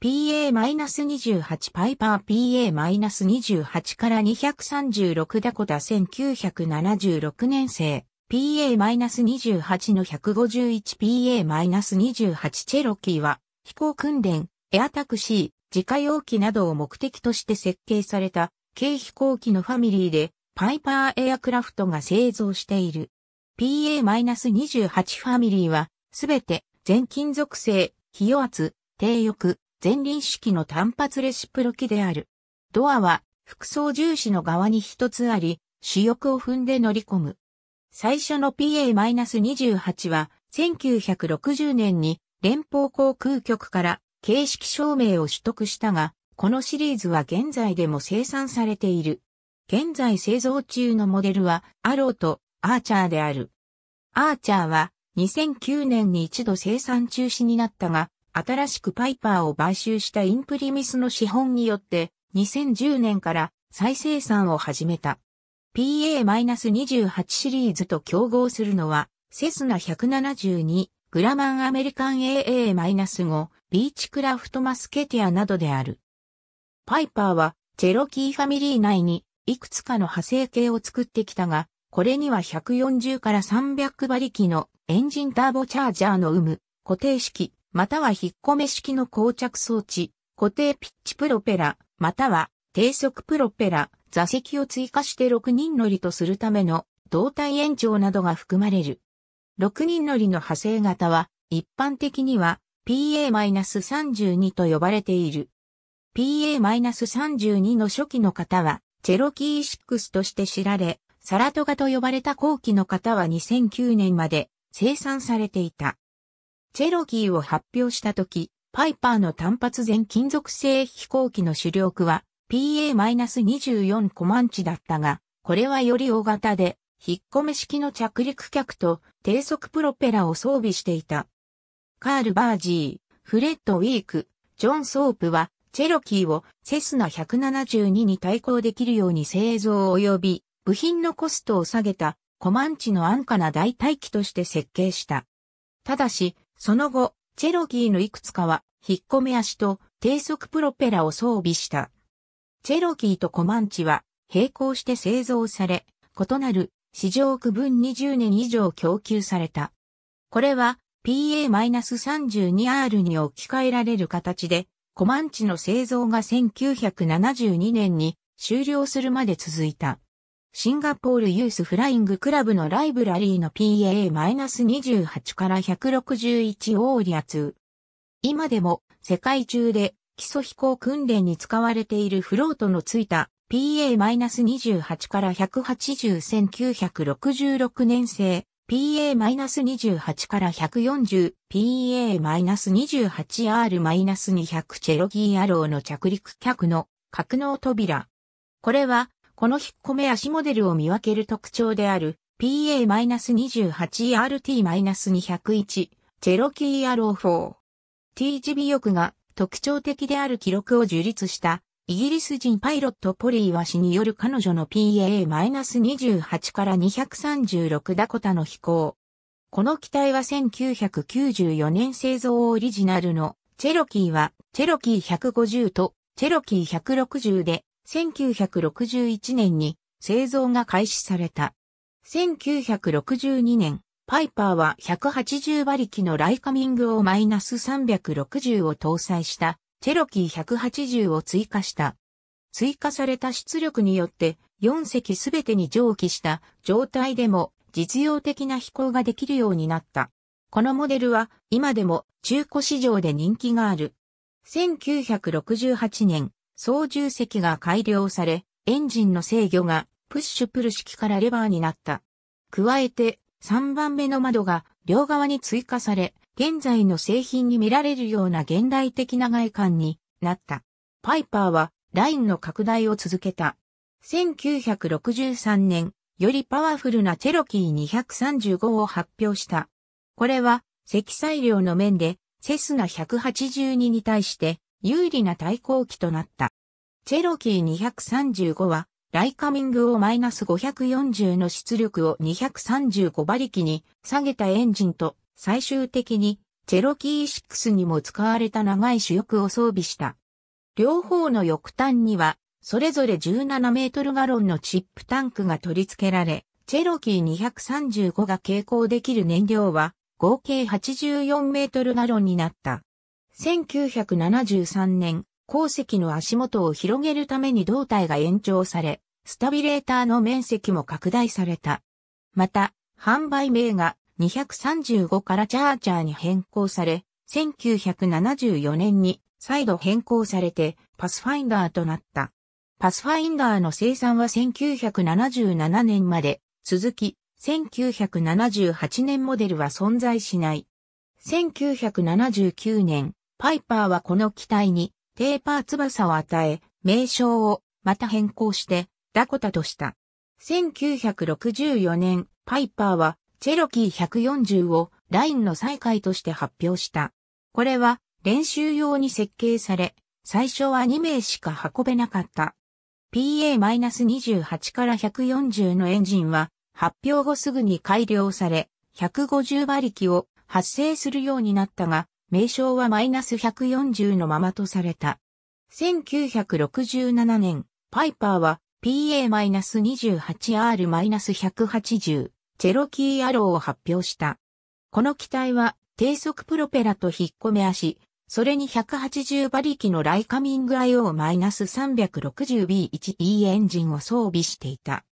PA-28 パイパー PA-28 から236ダコタ1976年生 PA-28 の 151PA-28 チェロキーは飛行訓練、エアタクシー、自家用機などを目的として設計された軽飛行機のファミリーでパイパーエアクラフトが製造している。PA-28 ファミリーはすべて全金属製、費与圧、低翼、前輪式の単発レシプロキである。ドアは、副操重視の側に一つあり、主翼を踏んで乗り込む。最初の PA-28 は、1960年に連邦航空局から形式証明を取得したが、このシリーズは現在でも生産されている。現在製造中のモデルは、アローとアーチャーである。アーチャーは、2009年に一度生産中止になったが、新しくパイパーを買収したインプリミスの資本によって2010年から再生産を始めた。PA-28 シリーズと競合するのはセスナ172、グラマンアメリカン AA-5、ビーチクラフトマスケティアなどである。パイパーはチェロキーファミリー内にいくつかの派生系を作ってきたが、これには140から300馬力のエンジンターボチャージャーの有無、固定式、または引っ込め式の膠着装置、固定ピッチプロペラ、または低速プロペラ、座席を追加して6人乗りとするための胴体延長などが含まれる。6人乗りの派生型は一般的には PA-32 と呼ばれている。PA-32 の初期の方はチェロキー6として知られ、サラトガと呼ばれた後期の方は2009年まで生産されていた。チェロキーを発表した時、パイパーの単発全金属製飛行機の主力は PA-24 コマンチだったが、これはより大型で、引っ込め式の着陸脚と低速プロペラを装備していた。カール・バージー、フレッド・ウィーク、ジョン・ソープは、チェロキーをセスナ172に対抗できるように製造及び部品のコストを下げたコマンチの安価な代替機として設計した。ただし、その後、チェロキーのいくつかは、引っ込め足と低速プロペラを装備した。チェロキーとコマンチは、並行して製造され、異なる市場区分20年以上供給された。これは PA-32R に置き換えられる形で、コマンチの製造が1972年に終了するまで続いた。シンガポールユースフライングクラブのライブラリーの p a 2 8から161オーリア2。今でも世界中で基礎飛行訓練に使われているフロートのついた PA-28 から1801966年製 PA-28 から140 PA-28R-200 チェロギーアローの着陸客の格納扉。これはこの引っ込め足モデルを見分ける特徴である PA-28ERT-201 チェロキー RO4。T 字尾翼が特徴的である記録を樹立したイギリス人パイロットポリーワ氏による彼女の PA-28 から236ダコタの飛行。この機体は1994年製造オリジナルのチェロキーはチェロキー150とチェロキー160で1961年に製造が開始された。1962年、パイパーは180馬力のライカミングをマイナス360を搭載したチェロキー180を追加した。追加された出力によって4隻すべてに蒸気した状態でも実用的な飛行ができるようになった。このモデルは今でも中古市場で人気がある。1968年、操縦席が改良され、エンジンの制御がプッシュプル式からレバーになった。加えて、3番目の窓が両側に追加され、現在の製品に見られるような現代的な外観になった。パイパーはラインの拡大を続けた。1963年、よりパワフルなチェロキー235を発表した。これは積載量の面でセスナ182に対して有利な対抗機となった。チェロキー235は、ライカミングをマイナス540の出力を235馬力に下げたエンジンと、最終的に、チェロキー6にも使われた長い主翼を装備した。両方の翼端には、それぞれ17メートルガロンのチップタンクが取り付けられ、チェロキー235が携行できる燃料は合計84メートルガロンになった。1973年、鉱石の足元を広げるために胴体が延長され、スタビレーターの面積も拡大された。また、販売名が235からチャーチャーに変更され、1974年に再度変更されてパスファインダーとなった。パスファインダーの生産は1977年まで続き、1978年モデルは存在しない。1979年、パイパーはこの機体にテーパー翼を与え、名称をまた変更してダコタとした。1964年、パイパーはチェロキー140をラインの再開として発表した。これは練習用に設計され、最初は2名しか運べなかった。PA-28 から140のエンジンは発表後すぐに改良され、150馬力を発生するようになったが、名称はマイナス140のままとされた。1967年、パイパーは PA-28R-180 チェロキーアローを発表した。この機体は低速プロペラと引っ込め足、それに180馬力のライカミング IO-360B1E エンジンを装備していた。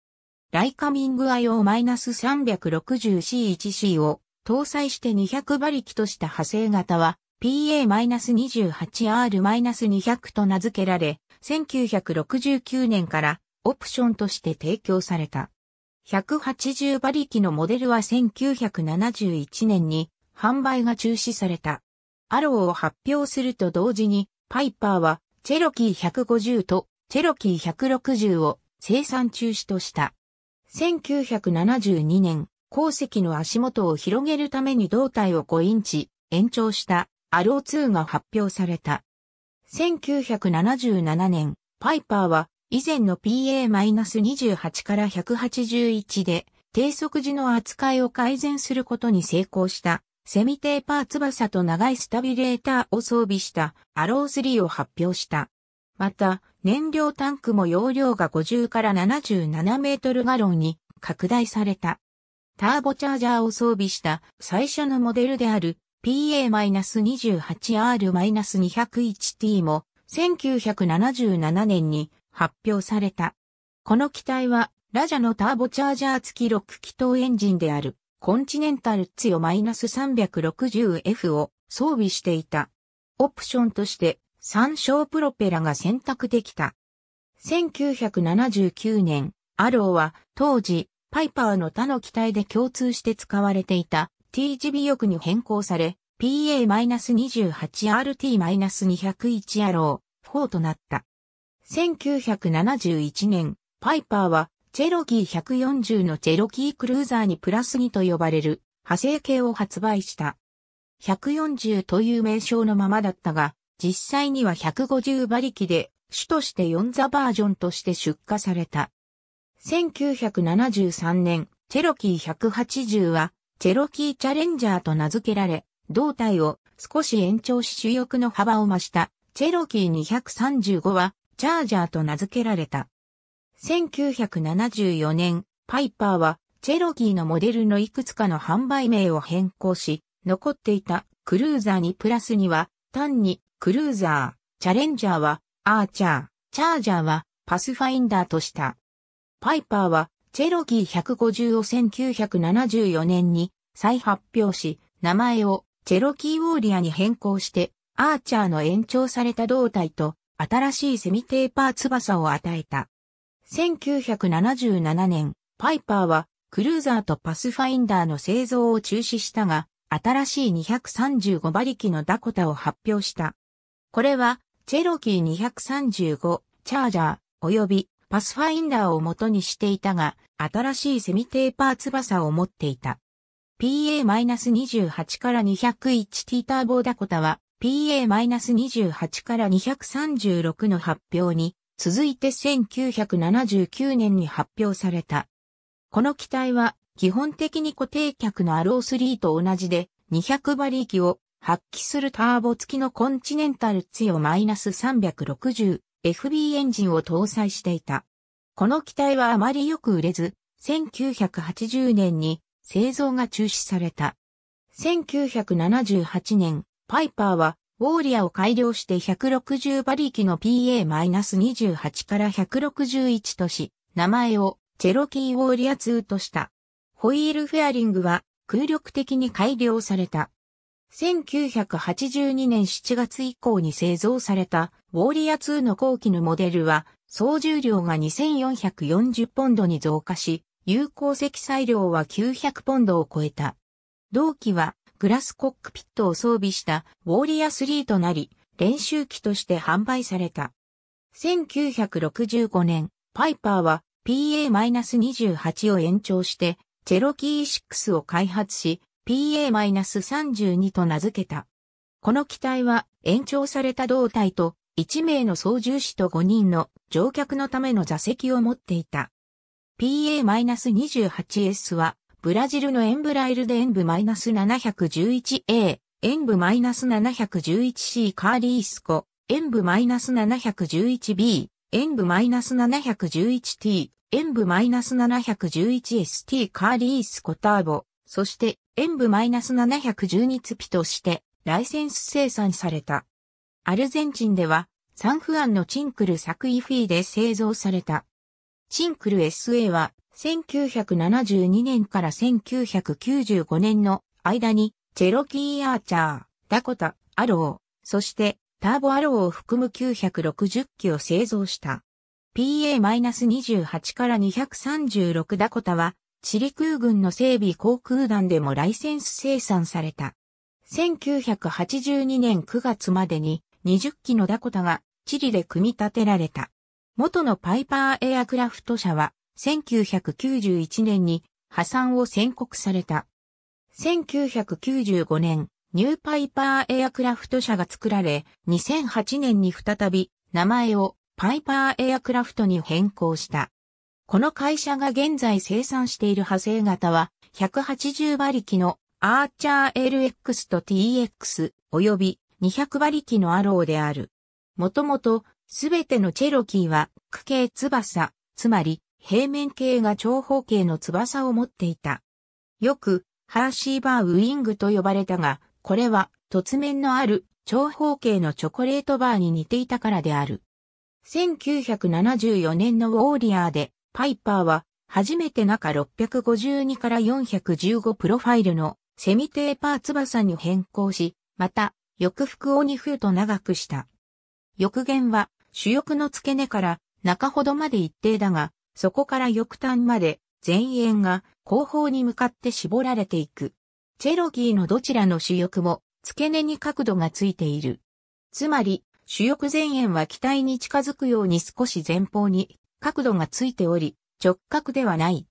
ライカミング IO-360C1C を搭載して200馬力とした派生型は PA-28R-200 と名付けられ、1969年からオプションとして提供された。180馬力のモデルは1971年に販売が中止された。アローを発表すると同時に、パイパーはチェロキー150とチェロキー160を生産中止とした。1972年、鉱石の足元を広げるために胴体を5インチ延長したアロー2が発表された。1977年、パイパーは以前の PA-28 から181で低速時の扱いを改善することに成功したセミテーパー翼と長いスタビレーターを装備したアロー3を発表した。また、燃料タンクも容量が50から77メートルガロンに拡大された。ターボチャージャーを装備した最初のモデルである PA-28R-201T も1977年に発表された。この機体はラジャのターボチャージャー付き6気筒エンジンであるコンチネンタルツヨ -360F を装備していた。オプションとして3小プロペラが選択できた。1979年、アローは当時パイパーの他の機体で共通して使われていた TGB 翼に変更され PA-28RT-201RO4 となった。1971年、パイパーはチェロキー140のチェロキークルーザーにプラス2と呼ばれる派生形を発売した。140という名称のままだったが、実際には150馬力で主として4座バージョンとして出荷された。1973年、チェロキー180は、チェロキーチャレンジャーと名付けられ、胴体を少し延長し主翼の幅を増した、チェロキー235は、チャージャーと名付けられた。1974年、パイパーは、チェロキーのモデルのいくつかの販売名を変更し、残っていたクルーザーにプラスには、単にクルーザー、チャレンジャーは、アーチャー、チャージャーは、パスファインダーとした。パイパーは、チェロキー150を1974年に再発表し、名前をチェロキーウォーリアに変更して、アーチャーの延長された胴体と、新しいセミテーパー翼を与えた。1977年、パイパーは、クルーザーとパスファインダーの製造を中止したが、新しい235馬力のダコタを発表した。これは、チェロキー235、チャージャー、及びパスファインダーを元にしていたが、新しいセミテーパー翼を持っていた。PA-28 から 201T ターボダコタは PA-28 から236の発表に続いて1979年に発表された。この機体は基本的に固定客のアロー3と同じで200馬力を発揮するターボ付きのコンチネンタルツヨ -360 FB エンジンを搭載していた。この機体はあまりよく売れず、1980年に製造が中止された。1978年、パイパーはウォーリアを改良して160馬力の PA-28 から161とし、名前をチェロキーウォーリア2とした。ホイールフェアリングは空力的に改良された。1982年7月以降に製造されたウォーリア2の後期のモデルは、総重量が2440ポンドに増加し、有効積載量は900ポンドを超えた。同期は、グラスコックピットを装備したウォーリア3となり、練習機として販売された。1965年、パイパーは PA-28 を延長して、チェロキー6を開発し、PA-32 と名付けた。この機体は延長された胴体と1名の操縦士と5人の乗客のための座席を持っていた。PA-28S は、ブラジルのエンブライルでエンブ -711A、エンブ -711C カーリースコ、エンブ -711B、エンブ -711T、エンブ -711ST カーリースコターボ、そして、エンブ -712 ツピとして、ライセンス生産された。アルゼンチンでは、サンフアンのチンクルサクイフィーで製造された。チンクル SA は、1972年から1995年の間に、チェロキーアーチャー、ダコタ、アロー、そしてターボアローを含む960機を製造した。PA-28 から236ダコタは、チリ空軍の整備航空団でもライセンス生産された。1982年9月までに20機のダコタがチリで組み立てられた。元のパイパーエアクラフト社は1991年に破産を宣告された。1995年、ニューパイパーエアクラフト社が作られ、2008年に再び名前をパイパーエアクラフトに変更した。この会社が現在生産している派生型は180馬力のアーチャー LX と TX 及び200馬力のアローである。もともと、すべてのチェロキーは、区形翼、つまり、平面形が長方形の翼を持っていた。よく、ハーシーバーウィングと呼ばれたが、これは、突面のある長方形のチョコレートバーに似ていたからである。1974年のウォーリアーで、パイパーは、初めて中652から415プロファイルのセミテーパー翼に変更し、また、翼腹を二風と長くした。翼弦は主翼の付け根から中ほどまで一定だが、そこから翼端まで前縁が後方に向かって絞られていく。チェロギーのどちらの主翼も付け根に角度がついている。つまり、主翼前縁は機体に近づくように少し前方に角度がついており、直角ではない。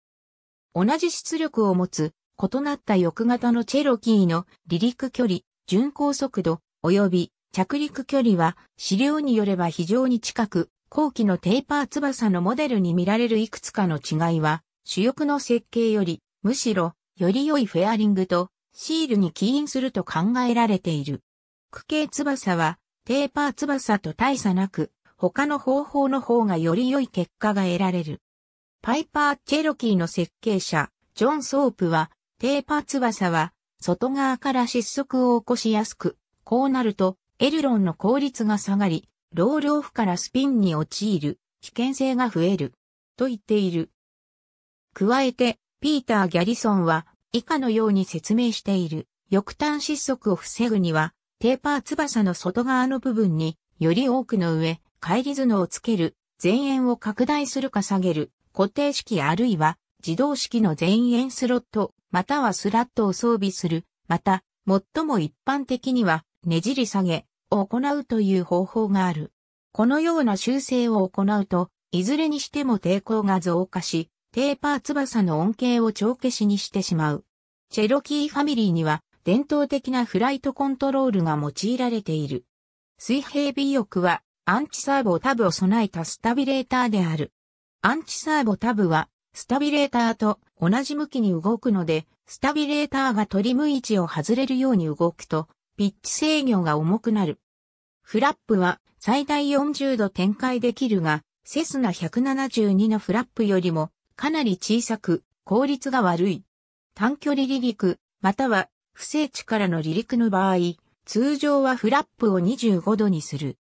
同じ出力を持つ異なった翼型のチェロギーの離陸距離、巡航速度及び着陸距離は資料によれば非常に近く、後期のテーパー翼のモデルに見られるいくつかの違いは、主翼の設計より、むしろ、より良いフェアリングと、シールに起因すると考えられている。区形翼は、テーパー翼と大差なく、他の方法の方がより良い結果が得られる。パイパー・チェロキーの設計者、ジョン・ソープは、テーパー翼は、外側から失速を起こしやすく、こうなると、エルロンの効率が下がり、ロールオフからスピンに陥る、危険性が増える、と言っている。加えて、ピーター・ギャリソンは、以下のように説明している。翼端失速を防ぐには、テーパー翼の外側の部分に、より多くの上、帰り頭をつける、前円を拡大するか下げる、固定式あるいは、自動式の前円スロットまたはスラットを装備する、また、最も一般的には、ねじり下げを行うという方法がある。このような修正を行うと、いずれにしても抵抗が増加し、テーパー翼の恩恵を帳消しにしてしまう。チェロキーファミリーには、伝統的なフライトコントロールが用いられている。水平尾翼は、アンチサーボタブを備えたスタビレーターである。アンチサーボタブは、スタビレーターと同じ向きに動くので、スタビレーターがトリム位置を外れるように動くと、ピッチ制御が重くなる。フラップは最大40度展開できるが、セスナ172のフラップよりもかなり小さく効率が悪い。短距離離陸、または不正地からの離陸の場合、通常はフラップを25度にする。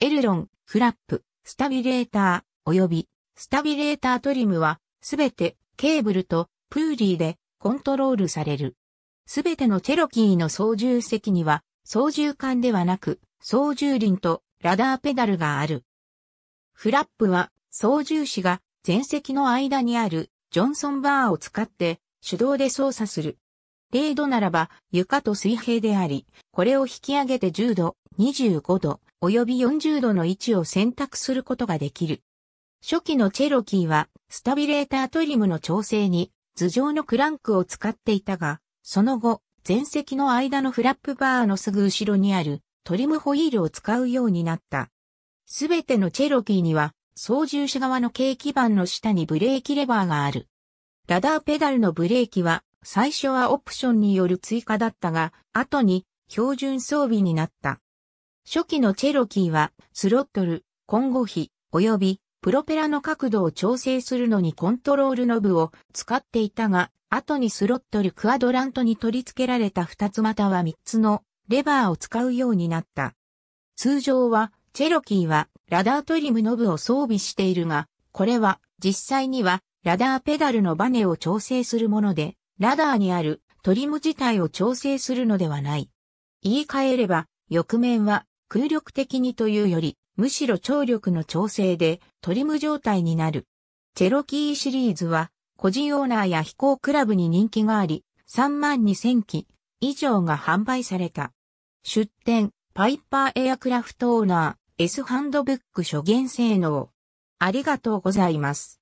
エルロン、フラップ、スタビレーター、及びスタビレータートリムは、すべてケーブルとプーリーでコントロールされる。すべてのチェロキーの操縦席には操縦桿ではなく操縦輪とラダーペダルがある。フラップは操縦士が前席の間にあるジョンソンバーを使って手動で操作する。0度ならば床と水平であり、これを引き上げて10度、25度、及び40度の位置を選択することができる。初期のチェロキーは、スタビレータートリムの調整に、頭上のクランクを使っていたが、その後、前席の間のフラップバーのすぐ後ろにあるトリムホイールを使うようになった。すべてのチェロキーには操縦者側の軽基板の下にブレーキレバーがある。ラダーペダルのブレーキは最初はオプションによる追加だったが、後に標準装備になった。初期のチェロキーはスロットル、混合比、及びプロペラの角度を調整するのにコントロールノブを使っていたが、後にスロットルクアドラントに取り付けられた2つまたは3つのレバーを使うようになった。通常は、チェロキーはラダートリムノブを装備しているが、これは実際にはラダーペダルのバネを調整するもので、ラダーにあるトリム自体を調整するのではない。言い換えれば、翼面は空力的にというより、むしろ聴力の調整でトリム状態になる。チェロキーシリーズは、個人オーナーや飛行クラブに人気があり、3万2000機以上が販売された。出展、パイパーエアクラフトオーナー、S ハンドブック初言性能。ありがとうございます。